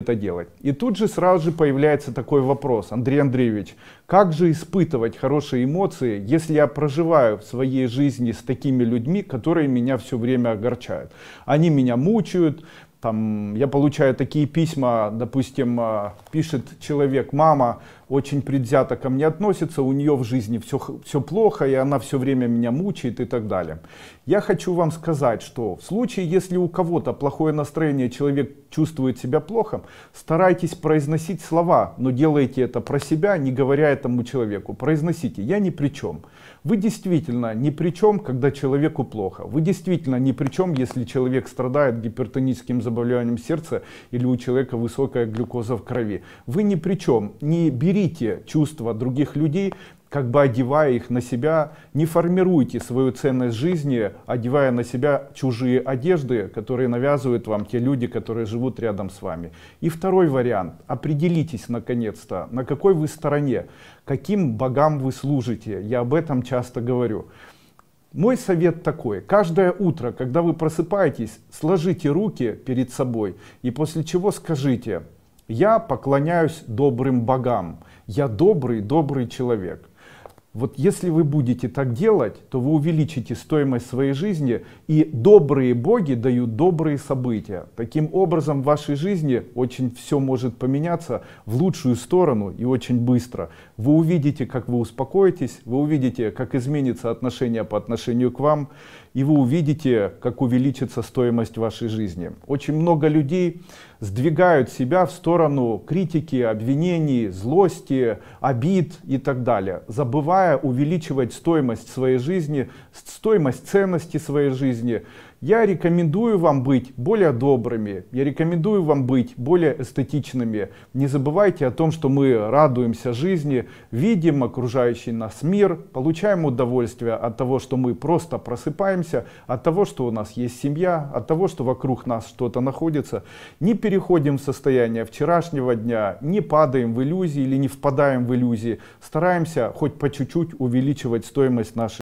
это делать. И тут же сразу же появляется такой вопрос, Андрей Андреевич, как же испытывать хорошие эмоции, если я проживаю в своей жизни с такими людьми, которые меня все время огорчают? Они меня мучают, там, я получаю такие письма, допустим, а, пишет человек, мама, очень предвзято ко мне относится, у нее в жизни все, все плохо, и она все время меня мучает и так далее. Я хочу вам сказать, что в случае, если у кого-то плохое настроение, человек чувствует себя плохо, старайтесь произносить слова, но делайте это про себя, не говоря этому человеку. Произносите «я ни при чем». Вы действительно ни при чем, когда человеку плохо. Вы действительно ни при чем, если человек страдает гипертоническим заболеванием сердца или у человека высокая глюкоза в крови. Вы ни при чем. Не берите берите чувства других людей, как бы одевая их на себя, не формируйте свою ценность жизни, одевая на себя чужие одежды, которые навязывают вам те люди, которые живут рядом с вами. И второй вариант. Определитесь наконец-то, на какой вы стороне, каким богам вы служите. Я об этом часто говорю. Мой совет такой. Каждое утро, когда вы просыпаетесь, сложите руки перед собой и после чего скажите – я поклоняюсь добрым богам. Я добрый, добрый человек. Вот если вы будете так делать, то вы увеличите стоимость своей жизни, и добрые боги дают добрые события. Таким образом, в вашей жизни очень все может поменяться в лучшую сторону и очень быстро. Вы увидите, как вы успокоитесь, вы увидите, как изменится отношение по отношению к вам, и вы увидите, как увеличится стоимость вашей жизни. Очень много людей сдвигают себя в сторону критики, обвинений, злости, обид и так далее, забывая желая увеличивать стоимость своей жизни, стоимость ценности своей жизни, я рекомендую вам быть более добрыми, я рекомендую вам быть более эстетичными. Не забывайте о том, что мы радуемся жизни, видим окружающий нас мир, получаем удовольствие от того, что мы просто просыпаемся, от того, что у нас есть семья, от того, что вокруг нас что-то находится. Не переходим в состояние вчерашнего дня, не падаем в иллюзии или не впадаем в иллюзии. Стараемся хоть по чуть-чуть увеличивать стоимость нашей